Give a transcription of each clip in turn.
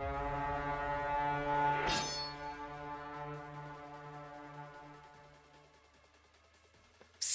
Thank you.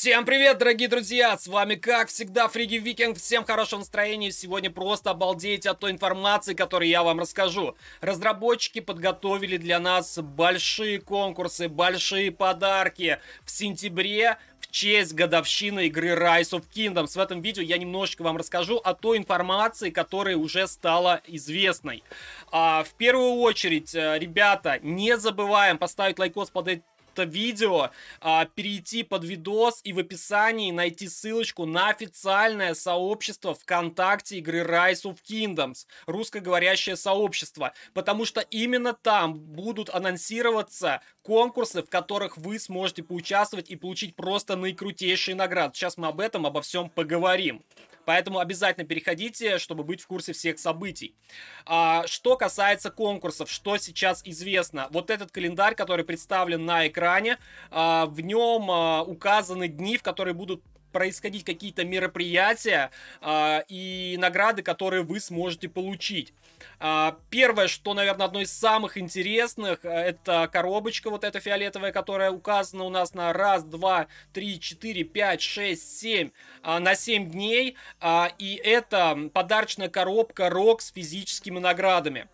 Всем привет, дорогие друзья! С вами, как всегда, Фриги Викинг. Всем хорошего настроения. Сегодня просто обалдеете от той информации, которую я вам расскажу. Разработчики подготовили для нас большие конкурсы, большие подарки. В сентябре в честь годовщины игры Rise of Kingdoms. В этом видео я немножечко вам расскажу о той информации, которая уже стала известной. А, в первую очередь, э, ребята, не забываем поставить лайкос под, это видео, а, перейти под видос и в описании найти ссылочку на официальное сообщество ВКонтакте игры Rise of Kingdoms, русскоговорящее сообщество, потому что именно там будут анонсироваться конкурсы, в которых вы сможете поучаствовать и получить просто наикрутейший наград. Сейчас мы об этом, обо всем поговорим. Поэтому обязательно переходите, чтобы быть в курсе всех событий. А, что касается конкурсов, что сейчас известно. Вот этот календарь, который представлен на экране, а, в нем а, указаны дни, в которые будут происходить какие-то мероприятия э, и награды, которые вы сможете получить. Э, первое, что, наверное, одно из самых интересных, э, это коробочка вот эта фиолетовая, которая указана у нас на раз, два, три, четыре, пять, шесть, семь а, на 7 дней. Э, и это подарочная коробка Рок с физическими наградами.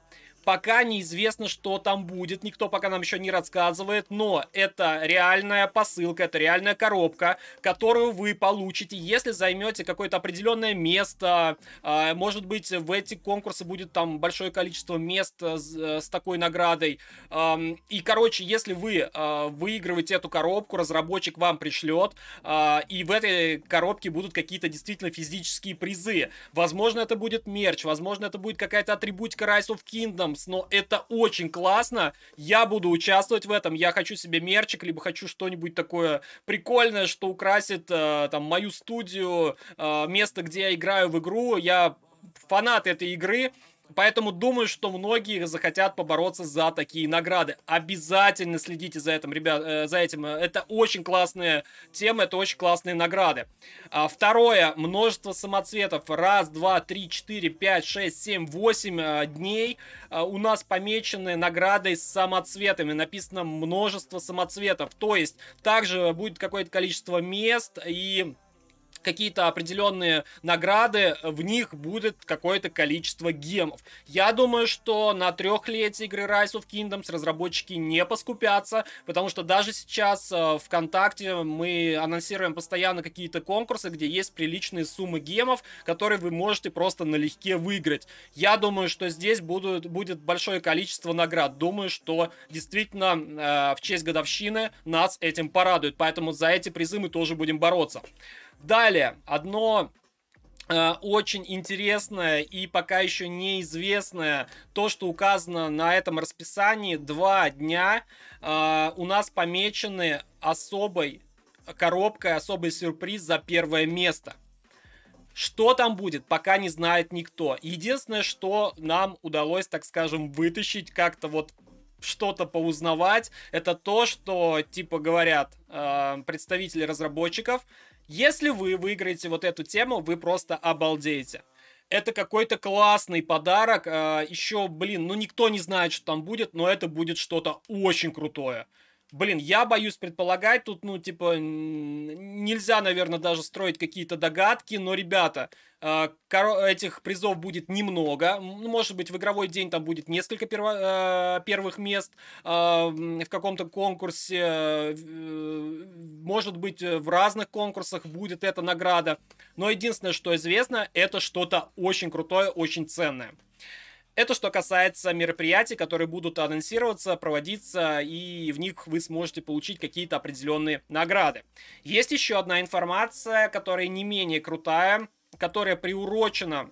Пока неизвестно, что там будет, никто пока нам еще не рассказывает, но это реальная посылка, это реальная коробка, которую вы получите, если займете какое-то определенное место. А, может быть, в эти конкурсы будет там большое количество мест э, э, с такой наградой. И, короче, если вы а, выигрываете эту коробку, разработчик вам пришлет, а, и в этой коробке будут какие-то действительно физические призы. Возможно, это будет мерч, возможно, это будет какая-то атрибутика Rise of Kingdoms, Games, но это очень классно. Я буду участвовать в этом. Я хочу себе мерчик, либо хочу что-нибудь такое прикольное, что украсит э, там мою студию, э, место, где я играю в игру. Я фанат этой игры. Поэтому думаю, что многие захотят побороться за такие награды. Обязательно следите за этим, ребят, э, за этим. Это очень классная тема, это очень классные награды. А, второе, множество самоцветов. Раз, два, три, четыре, пять, шесть, семь, восемь э, дней э, у нас помечены наградой с самоцветами. Написано множество самоцветов. То есть, также будет какое-то количество мест и какие-то определенные награды, в них будет какое-то количество гемов. Я думаю, что на трехлетие игры Rise of Kingdoms разработчики не поскупятся, потому что даже сейчас э, ВКонтакте мы анонсируем постоянно какие-то конкурсы, где есть приличные суммы гемов, которые вы можете просто налегке выиграть. Я думаю, что здесь будут, будет большое количество наград. Думаю, что действительно э, в честь годовщины нас этим порадует, поэтому за эти призы мы тоже будем бороться. Далее, одно э, очень интересное и пока еще неизвестное то, что указано на этом расписании. Два дня э, у нас помечены особой коробкой, особый сюрприз за первое место. Что там будет, пока не знает никто. Единственное, что нам удалось, так скажем, вытащить как-то вот что-то поузнавать, это то, что типа говорят э, представители разработчиков, если вы выиграете вот эту тему, вы просто обалдеете. Это какой-то классный подарок. А, Еще, блин, ну никто не знает, что там будет, но это будет что-то очень крутое блин, я боюсь предполагать, тут, ну, типа, нельзя, наверное, даже строить какие-то догадки, но, ребята, а, этих призов будет немного, ну, может быть, в игровой день там будет несколько перво- э, первых мест, а, в каком-то конкурсе, э, э, может быть, в разных конкурсах будет эта награда, но единственное, что известно, это что-то очень крутое, очень ценное. Это что касается мероприятий, которые будут анонсироваться, проводиться, и в них вы сможете получить какие-то определенные награды. Есть еще одна информация, которая не менее крутая, которая приурочена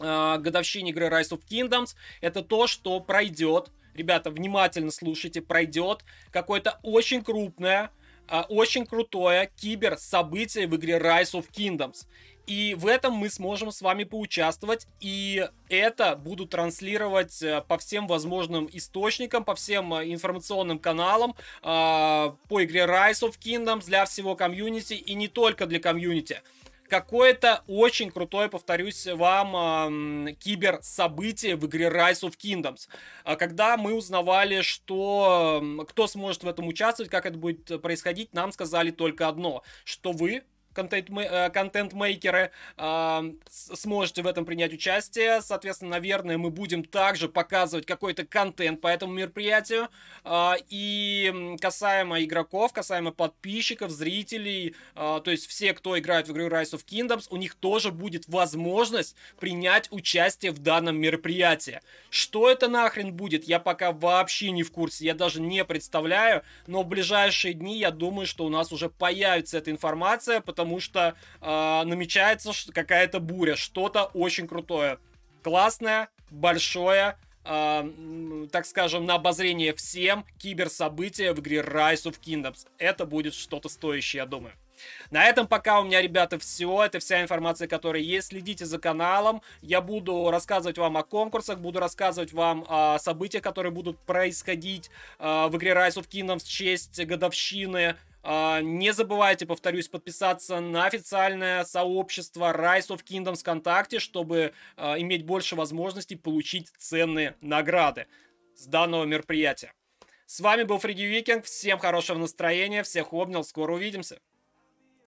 э, годовщине игры Rise of Kingdoms. Это то, что пройдет, ребята, внимательно слушайте, пройдет какое-то очень крупное а, очень крутое кибер-событие в игре Rise of Kingdoms. И в этом мы сможем с вами поучаствовать. И это буду транслировать э, по всем возможным источникам, по всем э, информационным каналам, э, по игре Rise of Kingdoms для всего комьюнити и не только для комьюнити какое-то очень крутое, повторюсь вам, э, кибер-событие в игре Rise of Kingdoms. А когда мы узнавали, что кто сможет в этом участвовать, как это будет происходить, нам сказали только одно, что вы Э, контент-мейкеры, сможете в этом принять участие. Соответственно, наверное, мы будем также показывать какой-то контент по этому мероприятию. А, и касаемо игроков, касаемо подписчиков, зрителей, а, то есть все, кто играет в игру Rise of Kingdoms, у них тоже будет возможность принять участие в данном мероприятии. Что это нахрен будет, я пока вообще не в курсе, я даже не представляю, но в ближайшие дни я думаю, что у нас уже появится эта информация, потому потому что э, намечается какая-то буря, что-то очень крутое, классное, большое, э, так скажем, на обозрение всем киберсобытие в игре Rise of Kingdoms. Это будет что-то стоящее, я думаю. На этом пока у меня, ребята, все. Это вся информация, которая есть. Следите за каналом. Я буду рассказывать вам о конкурсах, буду рассказывать вам о событиях, которые будут происходить а, в игре Rise of Kingdoms в честь годовщины а, не забывайте, повторюсь, подписаться на официальное сообщество Rise of Kingdoms ВКонтакте, чтобы а, иметь больше возможностей получить ценные награды с данного мероприятия. С вами был Фредди Викинг, всем хорошего настроения, всех обнял, скоро увидимся.